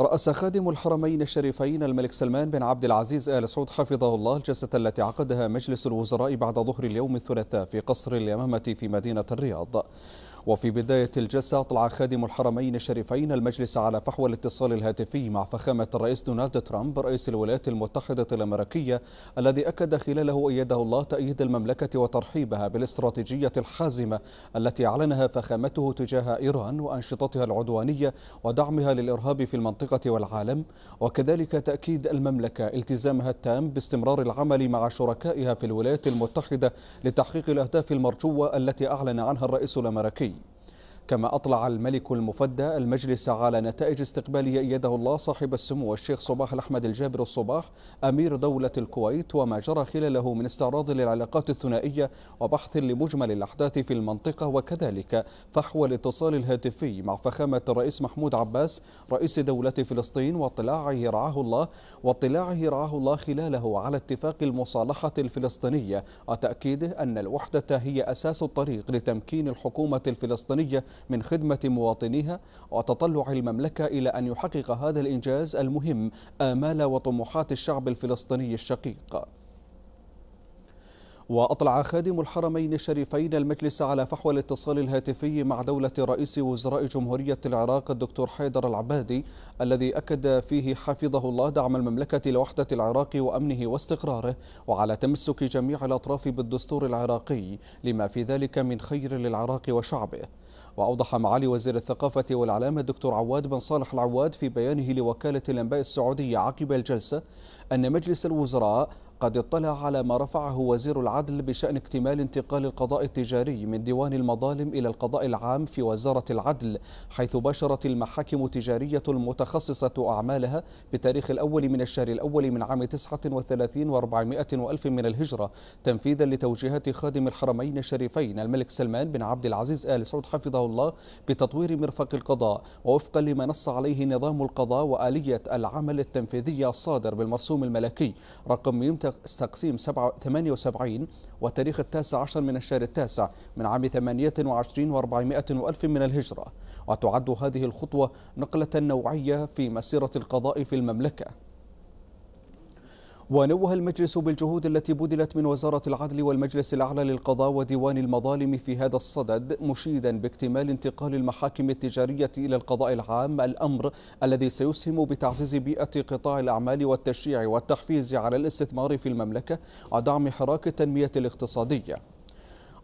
رأس خادم الحرمين الشريفين الملك سلمان بن عبد العزيز آل سعود حفظه الله الجلسة التي عقدها مجلس الوزراء بعد ظهر اليوم الثلاثاء في قصر اليمامة في مدينة الرياض وفي بداية الجلسة أطلع خادم الحرمين الشريفين المجلس على فحوى الاتصال الهاتفي مع فخامة الرئيس دونالد ترامب رئيس الولايات المتحدة الأمريكية الذي أكد خلاله أيده الله تأييد المملكة وترحيبها بالاستراتيجية الحازمة التي أعلنها فخامته تجاه إيران وأنشطتها العدوانية ودعمها للإرهاب في المنطقة والعالم وكذلك تأكيد المملكة التزامها التام باستمرار العمل مع شركائها في الولايات المتحدة لتحقيق الأهداف المرجوة التي أعلن عنها الرئيس الأمريكي كما أطلع الملك المفدى المجلس على نتائج استقباله أيده الله صاحب السمو الشيخ صباح الأحمد الجابر الصباح أمير دولة الكويت وما جرى خلاله من استعراض للعلاقات الثنائية وبحث لمجمل الأحداث في المنطقة وكذلك فحوى الاتصال الهاتفي مع فخامة الرئيس محمود عباس رئيس دولة فلسطين واطلاعه رعاه الله واطلاعه رعاه الله خلاله على اتفاق المصالحة الفلسطينية وتأكيده أن الوحدة هي أساس الطريق لتمكين الحكومة الفلسطينية من خدمة مواطنيها وتطلع المملكة إلى أن يحقق هذا الإنجاز المهم آمال وطموحات الشعب الفلسطيني الشقيق وأطلع خادم الحرمين الشريفين المجلس على فحوى الاتصال الهاتفي مع دولة رئيس وزراء جمهورية العراق الدكتور حيدر العبادي الذي أكد فيه حفظه الله دعم المملكة لوحدة العراق وأمنه واستقراره وعلى تمسك جميع الأطراف بالدستور العراقي لما في ذلك من خير للعراق وشعبه وأوضح معالي وزير الثقافة والعلامة الدكتور عواد بن صالح العواد في بيانه لوكالة الأنباء السعودية عقب الجلسة أن مجلس الوزراء قد اطلع على ما رفعه وزير العدل بشأن اكتمال انتقال القضاء التجاري من ديوان المظالم إلى القضاء العام في وزارة العدل حيث بشرت المحاكم التجارية المتخصصة أعمالها بتاريخ الأول من الشهر الأول من عام 39 و400 وألف من الهجرة تنفيذا لتوجيهات خادم الحرمين الشريفين الملك سلمان بن عبد العزيز آل سعود حفظه الله بتطوير مرفق القضاء ووفقا لما نص عليه نظام القضاء وآلية العمل التنفيذية الصادر بالمرسوم الملكي رقم تقسيم 78 وتاريخ التاسع عشر من الشهر التاسع من عام 28 و400 وألف من الهجرة وتعد هذه الخطوة نقلة نوعية في مسيرة القضاء في المملكة ونوه المجلس بالجهود التي بذلت من وزارة العدل والمجلس الأعلى للقضاء وديوان المظالم في هذا الصدد مشيدا باكتمال انتقال المحاكم التجارية إلى القضاء العام الأمر الذي سيسهم بتعزيز بيئة قطاع الأعمال والتشجيع والتحفيز على الاستثمار في المملكة ودعم حراك التنمية الاقتصادية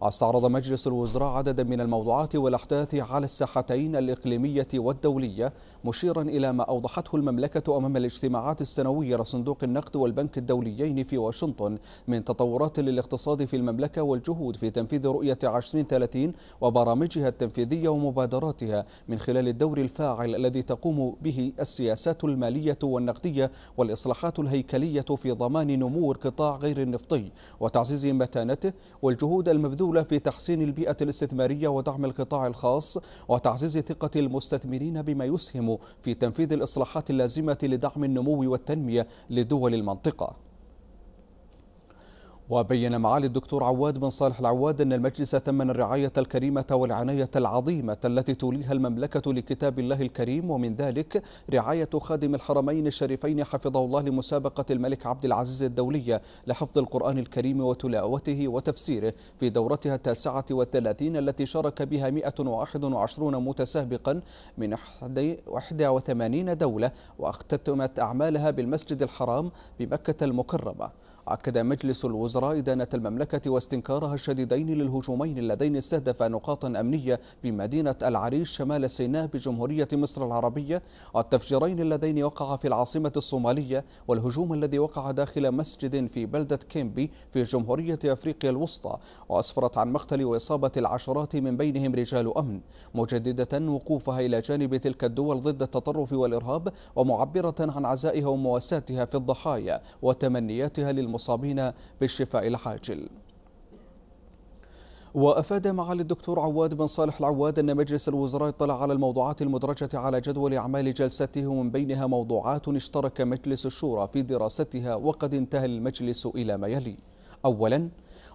استعرض مجلس الوزراء عددا من الموضوعات والأحداث على الساحتين الإقليمية والدولية مشيرا إلى ما أوضحته المملكة أمام الاجتماعات السنوية لصندوق النقد والبنك الدوليين في واشنطن من تطورات للاقتصاد في المملكة والجهود في تنفيذ رؤية 2030 وبرامجها التنفيذية ومبادراتها من خلال الدور الفاعل الذي تقوم به السياسات المالية والنقدية والإصلاحات الهيكلية في ضمان نمو القطاع غير النفطي وتعزيز متانته والجهود المبذولة الدولة في تحسين البيئة الاستثمارية ودعم القطاع الخاص وتعزيز ثقة المستثمرين بما يسهم في تنفيذ الإصلاحات اللازمة لدعم النمو والتنمية لدول المنطقة وبين معالي الدكتور عواد بن صالح العواد أن المجلس ثمن الرعاية الكريمة والعناية العظيمة التي توليها المملكة لكتاب الله الكريم ومن ذلك رعاية خادم الحرمين الشريفين حفظه الله لمسابقة الملك عبد العزيز الدولية لحفظ القرآن الكريم وتلاوته وتفسيره في دورتها التاسعة والثلاثين التي شارك بها 121 متسابقا من 81 دولة واختتمت أعمالها بالمسجد الحرام بمكة المكرمة أكد مجلس الوزراء إدانة المملكة واستنكارها الشديدين للهجومين اللذين استهدفا نقاطا أمنية بمدينة العريش شمال سيناء بجمهورية مصر العربية والتفجيرين اللذين وقعا في العاصمة الصومالية والهجوم الذي وقع داخل مسجد في بلدة كيمبي في جمهورية أفريقيا الوسطى وأسفرت عن مقتل وإصابة العشرات من بينهم رجال أمن مجددة وقوفها إلى جانب تلك الدول ضد التطرف والإرهاب ومعبرة عن عزائها ومواساتها في الضحايا وتمنياتها للمسلمين المصابين بالشفاء العاجل وأفاد معالي الدكتور عواد بن صالح العواد أن مجلس الوزراء اطلع على الموضوعات المدرجة على جدول أعمال جلسته ومن بينها موضوعات اشترك مجلس الشورى في دراستها وقد انتهى المجلس إلى ما يلي أولاً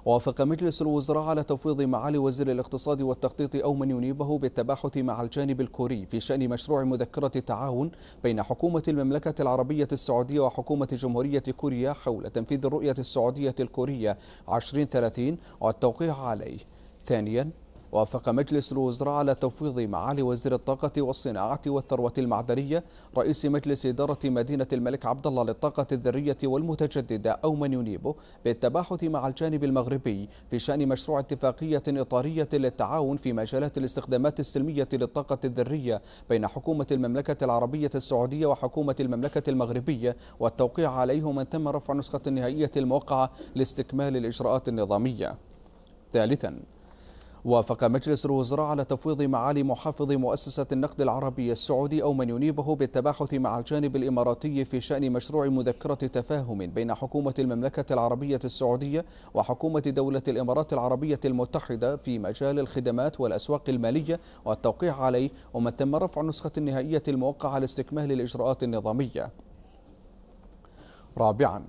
وافق مجلس الوزراء على تفويض معالي وزير الاقتصاد والتخطيط أو من ينيبه بالتباحث مع الجانب الكوري في شأن مشروع مذكرة التعاون بين حكومة المملكة العربية السعودية وحكومة جمهورية كوريا حول تنفيذ الرؤية السعودية الكورية 2030 والتوقيع عليه ثانيا وافق مجلس الوزراء على تفويض معالي وزير الطاقة والصناعة والثروة المعدنية رئيس مجلس إدارة مدينة الملك عبد الله للطاقة الذرية والمتجددة أو من ينيبه بالتباحث مع الجانب المغربي في شأن مشروع اتفاقية إطارية للتعاون في مجالات الاستخدامات السلمية للطاقة الذرية بين حكومة المملكة العربية السعودية وحكومة المملكة المغربية والتوقيع عليه من ثم رفع نسخة النهائية الموقعة لاستكمال الإجراءات النظامية ثالثاً وافق مجلس الوزراء على تفويض معالي محافظ مؤسسة النقد العربي السعودي أو من ينيبه بالتباحث مع الجانب الإماراتي في شأن مشروع مذكرة تفاهم بين حكومة المملكة العربية السعودية وحكومة دولة الإمارات العربية المتحدة في مجال الخدمات والأسواق المالية والتوقيع عليه ومن ثم رفع النسخة النهائية الموقعة لاستكمال الإجراءات النظامية رابعاً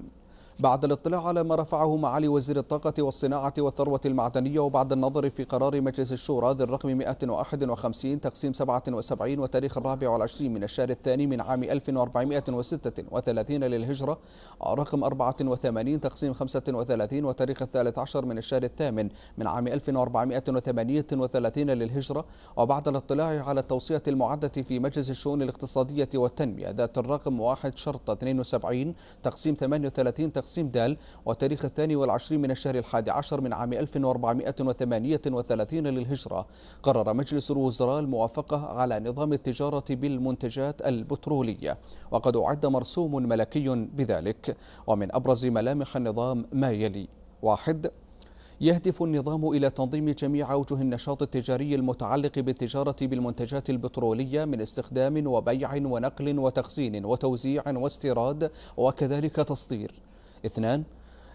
بعد الاطلاع على ما رفعه معالي وزير الطاقة والصناعة والثروة المعدنية وبعد النظر في قرار مجلس الشورى ذي الرقم 151 تقسيم 77 وتاريخ الرابع والعشرين من الشهر الثاني من عام 1436 للهجرة رقم 84 تقسيم 35 وتاريخ الثالث عشر من الشهر الثامن من عام 1438 للهجرة وبعد الاطلاع على التوصية المعدة في مجلس الشؤون الاقتصادية والتنمية ذات الرقم 1 شرطة 72 تقسيم 38 تقسيم دال وتاريخ الثاني والعشرين من الشهر الحادي عشر من عام 1438 للهجرة قرر مجلس الوزراء الموافقة على نظام التجارة بالمنتجات البترولية وقد أعد مرسوم ملكي بذلك ومن أبرز ملامح النظام ما يلي واحد يهدف النظام إلى تنظيم جميع أوجه النشاط التجاري المتعلق بالتجارة بالمنتجات البترولية من استخدام وبيع ونقل وتخزين وتوزيع واستيراد وكذلك تصدير اثنان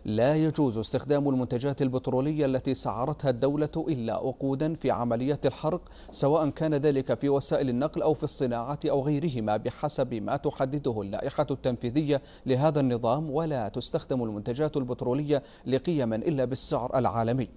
لا يجوز استخدام المنتجات البترولية التي سعرتها الدولة إلا وقودا في عملية الحرق سواء كان ذلك في وسائل النقل أو في الصناعة أو غيرهما بحسب ما تحدده اللائحة التنفيذية لهذا النظام ولا تستخدم المنتجات البترولية لقيما إلا بالسعر العالمي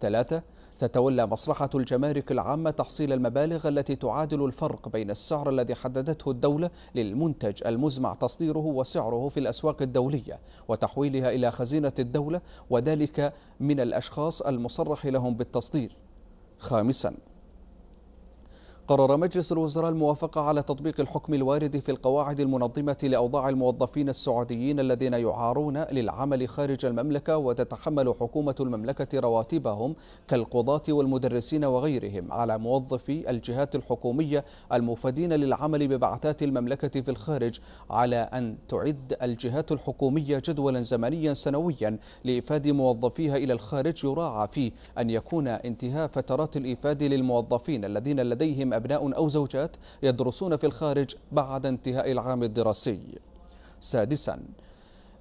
ثلاثة تتولى مصلحة الجمارك العامة تحصيل المبالغ التي تعادل الفرق بين السعر الذي حددته الدولة للمنتج المزمع تصديره وسعره في الأسواق الدولية وتحويلها إلى خزينة الدولة وذلك من الأشخاص المصرح لهم بالتصدير خامساً قرر مجلس الوزراء الموافقة على تطبيق الحكم الوارد في القواعد المنظمة لأوضاع الموظفين السعوديين الذين يعارون للعمل خارج المملكة وتتحمل حكومة المملكة رواتبهم كالقضاة والمدرسين وغيرهم على موظفي الجهات الحكومية المفدين للعمل ببعثات المملكة في الخارج على أن تعد الجهات الحكومية جدولا زمنيا سنويا لإفاد موظفيها إلى الخارج يراعى فيه أن يكون انتهاء فترات الإفاد للموظفين الذين لديهم أبناء أو زوجات يدرسون في الخارج بعد انتهاء العام الدراسي سادساً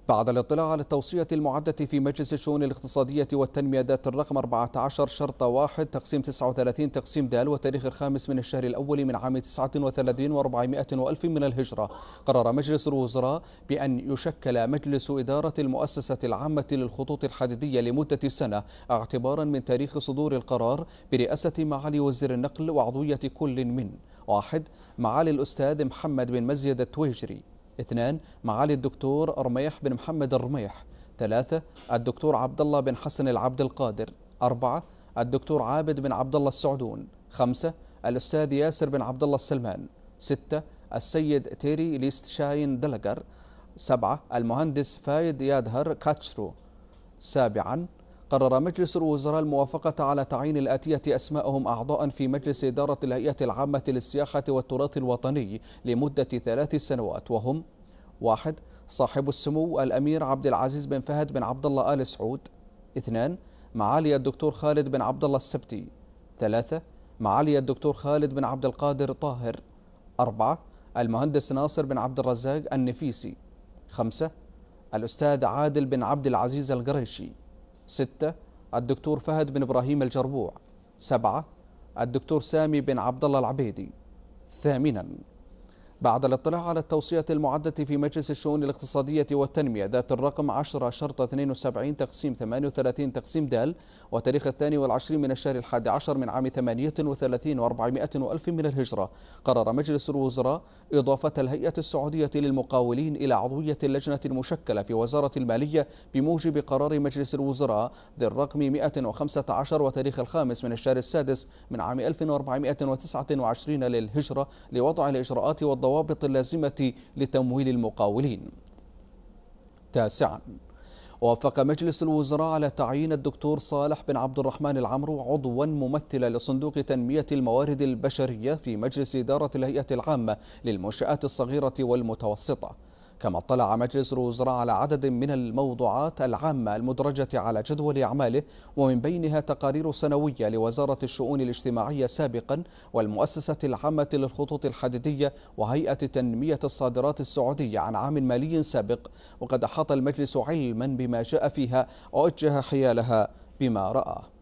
بعد الاطلاع على التوصية المعدة في مجلس الشؤون الاقتصادية والتنمية ذات الرقم 14 شرطة 1 تقسيم 39 تقسيم د وتاريخ الخامس من الشهر الأول من عام 39 و400 وألف من الهجرة قرر مجلس الوزراء بأن يشكل مجلس إدارة المؤسسة العامة للخطوط الحديدية لمدة سنة اعتبارا من تاريخ صدور القرار برئاسة معالي وزير النقل وعضوية كل من واحد معالي الأستاذ محمد بن مزيد التويجري اثنان معالي الدكتور رميح بن محمد الرميح ثلاثة الدكتور عبد الله بن حسن العبد القادر أربعة الدكتور عابد بن عبد الله السعدون خمسة الأستاذ ياسر بن عبد الله السلمان ستة السيد تيري ليستشاين دلجر سبعة المهندس فايد يادهر كاتشرو سابعا قرر مجلس الوزراء الموافقة على تعيين الآتية أسماءهم أعضاء في مجلس إدارة الهيئة العامة للسياحة والتراث الوطني لمدة ثلاث سنوات وهم واحد صاحب السمو الأمير عبد العزيز بن فهد بن عبد الله آل سعود اثنان معالي الدكتور خالد بن عبد الله السبتي ثلاثة معالي الدكتور خالد بن عبد القادر طاهر أربعة المهندس ناصر بن عبد الرزاق النفيسي خمسة الأستاذ عادل بن عبد العزيز القريشي ستة الدكتور فهد بن إبراهيم الجربوع سبعة الدكتور سامي بن عبد الله العبيدي ثامنا بعد الاطلاع على التوصية المعدة في مجلس الشؤون الاقتصادية والتنمية ذات الرقم 10 شرطة 72 تقسيم 38 تقسيم دال وتاريخ الثاني والعشرين من الشهر الحادي عشر من عام 38 و400 وألف من الهجرة قرر مجلس الوزراء إضافة الهيئة السعودية للمقاولين إلى عضوية اللجنة المشكلة في وزارة المالية بموجب قرار مجلس الوزراء ذي الرقم 115 وتاريخ الخامس من الشهر السادس من عام 1429 للهجرة لوضع الإجراءات والضوء الضوابط اللازمة لتمويل المقاولين تاسعا وافق مجلس الوزراء على تعيين الدكتور صالح بن عبد الرحمن العمرو عضوا ممثلا لصندوق تنمية الموارد البشرية في مجلس إدارة الهيئة العامة للمنشآت الصغيرة والمتوسطة كما اطلع مجلس الوزراء على عدد من الموضوعات العامة المدرجة على جدول أعماله ومن بينها تقارير سنوية لوزارة الشؤون الاجتماعية سابقا والمؤسسة العامة للخطوط الحديدية وهيئة تنمية الصادرات السعودية عن عام مالي سابق وقد أحاط المجلس علما بما جاء فيها ووجه حيالها بما رأى